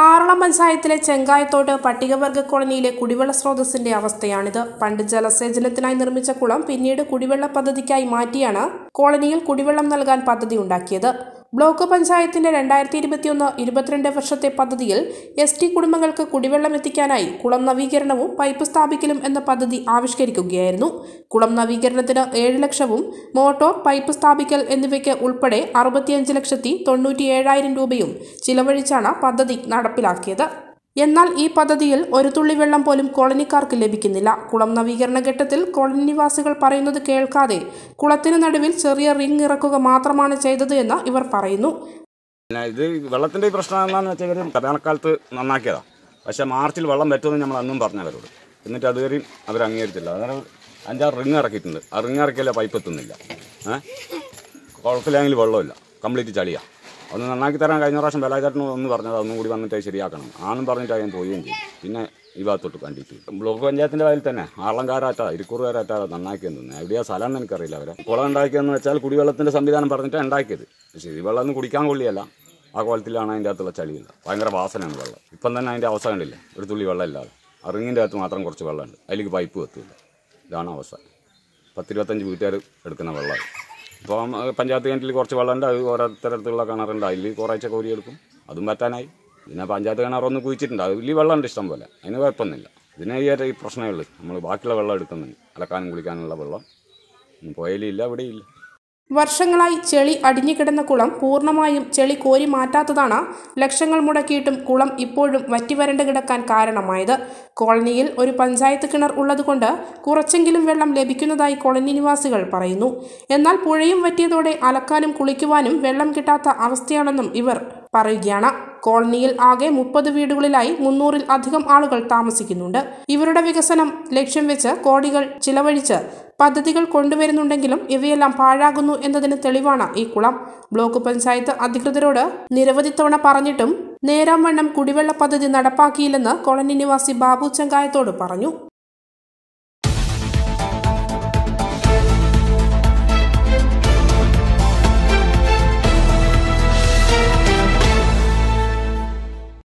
ആറളം പഞ്ചായത്തിലെ ചെങ്കായത്തോട്ട് പട്ടികവർഗ കോളനിയിലെ കുടിവെള്ള സ്രോതസ്സിന്റെ അവസ്ഥയാണിത് പണ്ട് ജലസേചനത്തിനായി നിർമ്മിച്ച കുളം പിന്നീട് കുടിവെള്ള പദ്ധതിക്കായി മാറ്റിയാണ് കോളനിയിൽ കുടിവെള്ളം നൽകാൻ പദ്ധതി ഉണ്ടാക്കിയത് ബ്ലോക്ക് പഞ്ചായത്തിന്റെ രണ്ടായിരത്തി ഇരുപത്തിയൊന്ന് ഇരുപത്തിരണ്ട് വർഷത്തെ പദ്ധതിയിൽ എസ് ടി കുടുംബങ്ങൾക്ക് കുടിവെള്ളം എത്തിക്കാനായി കുളം നവീകരണവും പൈപ്പ് സ്ഥാപിക്കലും എന്ന പദ്ധതി ആവിഷ്കരിക്കുകയായിരുന്നു കുളം നവീകരണത്തിന് ഏഴ് ലക്ഷവും മോട്ടോർ പൈപ്പ് സ്ഥാപിക്കൽ എന്നിവയ്ക്ക് ഉൾപ്പെടെ അറുപത്തിയഞ്ച് ലക്ഷത്തി തൊണ്ണൂറ്റി ഏഴായിരം രൂപയും ചിലവഴിച്ചാണ് പദ്ധതി നടപ്പിലാക്കിയത് എന്നാൽ ഈ പദ്ധതിയിൽ ഒരു തുള്ളി വെള്ളം പോലും കോളനിക്കാർക്ക് ലഭിക്കുന്നില്ല കുളം നവീകരണ ഘട്ടത്തിൽ കോളനി നിവാസികൾ പറയുന്നത് കേൾക്കാതെ കുളത്തിന് നടുവിൽ ചെറിയ റിംഗ് ഇറക്കുക മാത്രമാണ് ചെയ്തത് എന്ന് ഇവർ പറയുന്നു ഇത് വെള്ളത്തിന്റെ പ്രശ്നം എന്താണെന്ന് വെച്ചാൽ ഇവർ വേനൽക്കാലത്ത് നന്നാക്കിയതാ പക്ഷേ മാർച്ചിൽ വെള്ളം പറ്റുമെന്ന് നമ്മൾ അന്നും പറഞ്ഞവരോട് എന്നിട്ട് അതുവരെ അവർ അംഗീകരിച്ചില്ല അന്നേരം അഞ്ചാറ് റിങ് ഇറക്കിയിട്ടുണ്ട് ആ റിങ് ഇറക്കിയാൽ പൈപ്പ് എത്തുന്നില്ല ഏഹ് കുളത്തിലെങ്കിൽ വെള്ളമില്ല കംപ്ലീറ്റ് ചളിയാണ് ഒന്ന് നന്നാക്കി തരാൻ കഴിഞ്ഞ പ്രാവശ്യം വേലാചേട്ടൻ ഒന്ന് പറഞ്ഞത് അതൊന്നും കൂടി വന്നിട്ട് ശരിയാക്കണം ആണെന്ന് പറഞ്ഞിട്ട് ഞാൻ പോയി ചെയ്യും പിന്നെ ഈ ഭാഗത്തോട്ട് കണ്ടിട്ട് ബ്ലോക്ക് പഞ്ചായത്തിൻ്റെ വായിൽ തന്നെ ആളങ്കാരാറ്റ ഇരിക്കൂറുകാരാറ്റ നന്നാക്കിയെന്ന് തന്നെ എവിടെയാ സ്ഥലം എന്ന് എനിക്കറിയില്ല അവരെ കുളം ഉണ്ടാക്കിയെന്ന് വെച്ചാൽ കുടിവെള്ളത്തിൻ്റെ സംവിധാനം പറഞ്ഞിട്ട് ഉണ്ടാക്കിയത് പക്ഷേ ഈ വെള്ളം ഒന്നും കുടിക്കാൻ കൊള്ളിയല്ല ആ കുളത്തിലാണ് അതിൻ്റെ അകത്തുള്ള ചളിയില്ല ഭയങ്കര വാസനയാണ് വെള്ളം ഇപ്പം തന്നെ അതിൻ്റെ അവസ്ഥ കണ്ടില്ല ഒരു തുള്ളി വെള്ളമില്ലാതെ അറിങ്ങിൻ്റെ അകത്ത് മാത്രം കുറച്ച് വെള്ളമുണ്ട് അതിലേക്ക് പൈപ്പ് കത്തില്ല ഇതാണ് അവസ്ഥ പത്തിരുപത്തഞ്ച് വീട്ടുകാർ എടുക്കുന്ന വെള്ളമാണ് ഇപ്പം പഞ്ചായത്ത് കിണറ്റിൽ കുറച്ച് വെള്ളമുണ്ട് അത് ഓരോരുത്തരത്തുള്ള കിണറുണ്ട് അതിൽ കോരി കോരിയെടുക്കും അതും പറ്റാനായി പിന്നെ പഞ്ചായത്ത് കിണറൊന്നും കുഴിച്ചിട്ടുണ്ട് അതിൽ വെള്ളമുണ്ട് ഇഷ്ടം പോലെ അതിന് കുഴപ്പമൊന്നുമില്ല ഇതിനെ ഈ പ്രശ്നമേ ഉള്ളൂ നമ്മൾ ബാക്കിയുള്ള വെള്ളം എടുക്കുന്നുണ്ട് അലക്കാനും കുളിക്കാനുള്ള വെള്ളം പുഴയിലില്ല ഇവിടെയില്ല വർഷങ്ങളായി ചെളി അടിഞ്ഞുകിടന്ന കുളം പൂർണ്ണമായും ചെളി കോരി മാറ്റാത്തതാണ് ലക്ഷങ്ങൾ മുടക്കിയിട്ടും കുളം ഇപ്പോഴും വറ്റിവരണ്ട് കിടക്കാൻ കാരണമായത് കോളനിയിൽ ഒരു പഞ്ചായത്ത് കിണർ ഉള്ളതുകൊണ്ട് കുറച്ചെങ്കിലും വെള്ളം ലഭിക്കുന്നതായി കോളനി നിവാസികൾ പറയുന്നു എന്നാൽ പുഴയും വറ്റിയതോടെ അലക്കാനും കുളിക്കുവാനും വെള്ളം കിട്ടാത്ത അവസ്ഥയാണെന്നും ഇവർ പറയുകയാണ് കോളനിയിൽ ആകെ മുപ്പത് വീടുകളിലായി മുന്നൂറിൽ അധികം ആളുകൾ താമസിക്കുന്നുണ്ട് ഇവരുടെ വികസനം ലക്ഷ്യം വെച്ച് കോടികൾ ചിലവഴിച്ച് പദ്ധതികൾ കൊണ്ടുവരുന്നുണ്ടെങ്കിലും ഇവയെല്ലാം പാഴാകുന്നു എന്നതിന് തെളിവാണ് ഈ കുളം ബ്ലോക്ക് പഞ്ചായത്ത് അധികൃതരോട് നിരവധി തവണ പറഞ്ഞിട്ടും നേരാം വണ്ണം കുടിവെള്ള പദ്ധതി നടപ്പാക്കിയില്ലെന്ന് കോളനി നിവാസി ബാബു ചെങ്കായത്തോട് പറഞ്ഞു